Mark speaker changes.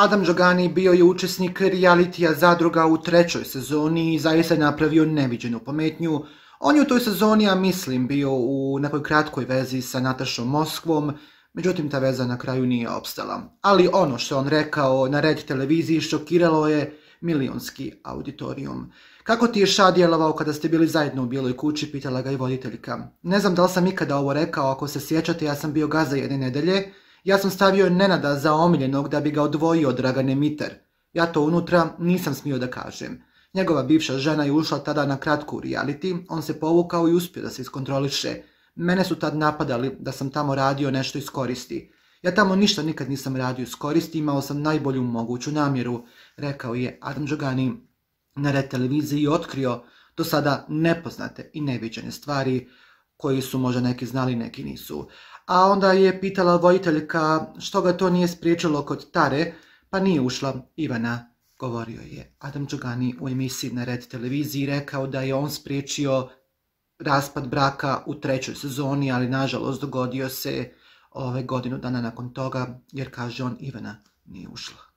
Speaker 1: Adam Džogani bio je učesnik realitija Zadruga u trećoj sezoni i zaista je napravio neviđenu pometnju. On je u toj sezoni, a mislim, bio u nekoj kratkoj vezi sa Natašom Moskvom, međutim ta veza na kraju nije opstala. Ali ono što on rekao na red televiziji šokiralo je milionski auditorijum. Kako ti je ša djelovao kada ste bili zajedno u bijeloj kući, pitala ga i voditeljka. Ne znam da li sam ikada ovo rekao, ako se sjećate, ja sam bio gaza jedne nedelje, ja sam stavio Nenada za omiljenog da bi ga odvojio od Dragane Miter. Ja to unutra nisam smio da kažem. Njegova bivša žena je ušla tada na kratku u reality, on se povukao i uspio da se iskontroliše. Mene su tad napadali da sam tamo radio nešto iz koristi. Ja tamo ništa nikad nisam radio iskoristi, imao sam najbolju moguću namjeru, rekao je Adam Đogani na televiziji i otkrio do sada nepoznate i neviđene stvari koji su možda neki znali, neki nisu. A onda je pitala vojiteljka što ga to nije spriječilo kod Tare, pa nije ušla Ivana, govorio je Adam Đugani u emisiji na Red televiziji, rekao da je on spriječio raspad braka u trećoj sezoni, ali nažalost dogodio se ove ovaj, godinu dana nakon toga, jer kaže on Ivana nije ušla.